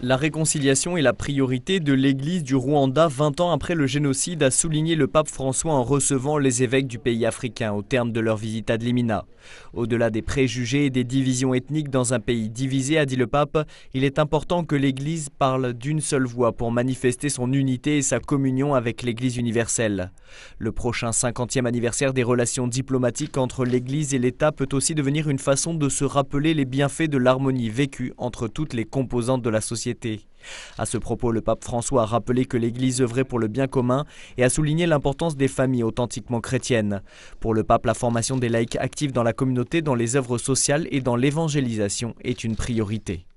La réconciliation est la priorité de l'Église du Rwanda 20 ans après le génocide, a souligné le pape François en recevant les évêques du pays africain au terme de leur visite à Dlimina. Au-delà des préjugés et des divisions ethniques dans un pays divisé, a dit le pape, il est important que l'Église parle d'une seule voix pour manifester son unité et sa communion avec l'Église universelle. Le prochain 50e anniversaire des relations diplomatiques entre l'Église et l'État peut aussi devenir une façon de se rappeler les bienfaits de l'harmonie vécue entre toutes les composantes de la société. A À ce propos, le pape François a rappelé que l'Église œuvrait pour le bien commun et a souligné l'importance des familles authentiquement chrétiennes. Pour le pape, la formation des laïcs actifs dans la communauté, dans les œuvres sociales et dans l'évangélisation est une priorité.